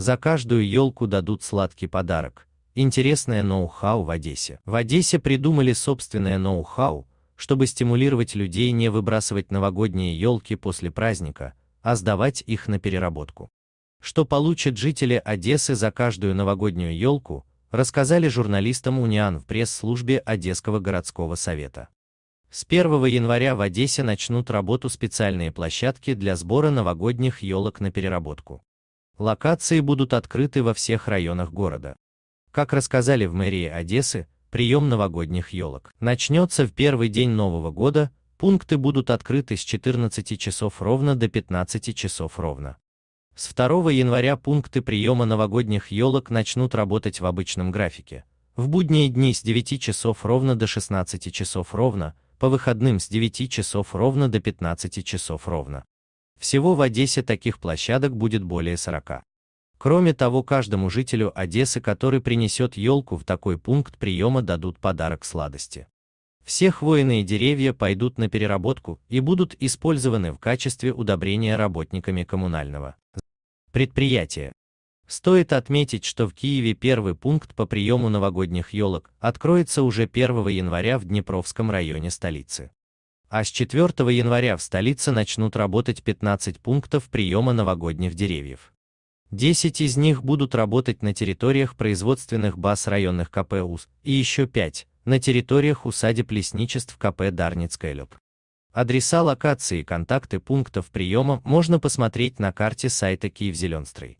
За каждую елку дадут сладкий подарок. Интересное ноу-хау в Одессе. В Одессе придумали собственное ноу-хау, чтобы стимулировать людей не выбрасывать новогодние елки после праздника, а сдавать их на переработку. Что получат жители Одессы за каждую новогоднюю елку, рассказали журналистам Униан в пресс-службе Одесского городского совета. С 1 января в Одессе начнут работу специальные площадки для сбора новогодних елок на переработку. Локации будут открыты во всех районах города. Как рассказали в мэрии Одессы, прием новогодних елок начнется в первый день Нового года, пункты будут открыты с 14 часов ровно до 15 часов ровно. С 2 января пункты приема новогодних елок начнут работать в обычном графике. В будние дни с 9 часов ровно до 16 часов ровно, по выходным с 9 часов ровно до 15 часов ровно. Всего в Одессе таких площадок будет более 40. Кроме того, каждому жителю Одессы, который принесет елку в такой пункт приема, дадут подарок сладости. Все хвойные деревья пойдут на переработку и будут использованы в качестве удобрения работниками коммунального предприятия. Стоит отметить, что в Киеве первый пункт по приему новогодних елок откроется уже 1 января в Днепровском районе столицы. А с 4 января в столице начнут работать 15 пунктов приема новогодних деревьев. 10 из них будут работать на территориях производственных баз районных КП УС и еще 5 – на территориях усадеб лесничеств КП Дарницкая ЛЕП. Адреса локации и контакты пунктов приема можно посмотреть на карте сайта Киевзеленстрой.